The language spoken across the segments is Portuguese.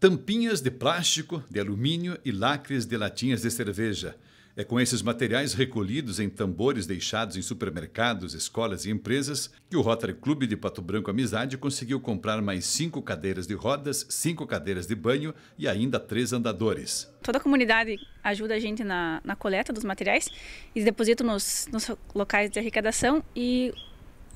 tampinhas de plástico, de alumínio e lacres de latinhas de cerveja. É com esses materiais recolhidos em tambores deixados em supermercados, escolas e empresas que o Rotary Clube de Pato Branco Amizade conseguiu comprar mais cinco cadeiras de rodas, cinco cadeiras de banho e ainda três andadores. Toda a comunidade ajuda a gente na, na coleta dos materiais e deposita nos, nos locais de arrecadação e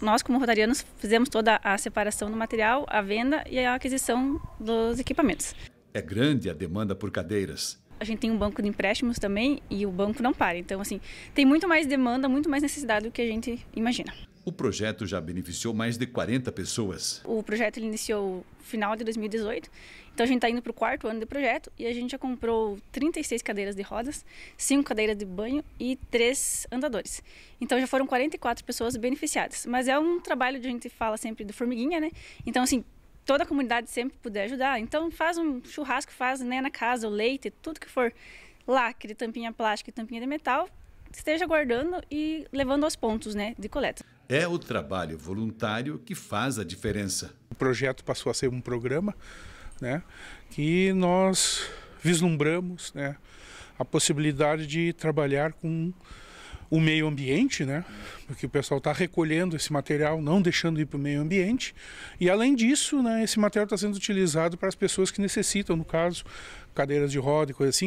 nós como rotarianos fizemos toda a separação do material, a venda e a aquisição dos equipamentos. É grande a demanda por cadeiras. A gente tem um banco de empréstimos também e o banco não para. Então, assim, tem muito mais demanda, muito mais necessidade do que a gente imagina. O projeto já beneficiou mais de 40 pessoas. O projeto iniciou no final de 2018, então a gente está indo para o quarto ano do projeto e a gente já comprou 36 cadeiras de rodas, 5 cadeiras de banho e 3 andadores. Então já foram 44 pessoas beneficiadas. Mas é um trabalho de a gente fala sempre do formiguinha, né? Então, assim, toda a comunidade sempre puder ajudar. Então faz um churrasco, faz né, na casa, o leite, tudo que for lacre, tampinha plástica e tampinha de metal, esteja guardando e levando aos pontos né, de coleta. É o trabalho voluntário que faz a diferença. O projeto passou a ser um programa né, que nós vislumbramos né, a possibilidade de trabalhar com o meio ambiente, né? Porque o pessoal está recolhendo esse material, não deixando ir para o meio ambiente. E além disso, né, esse material está sendo utilizado para as pessoas que necessitam, no caso, cadeiras de roda e coisa assim.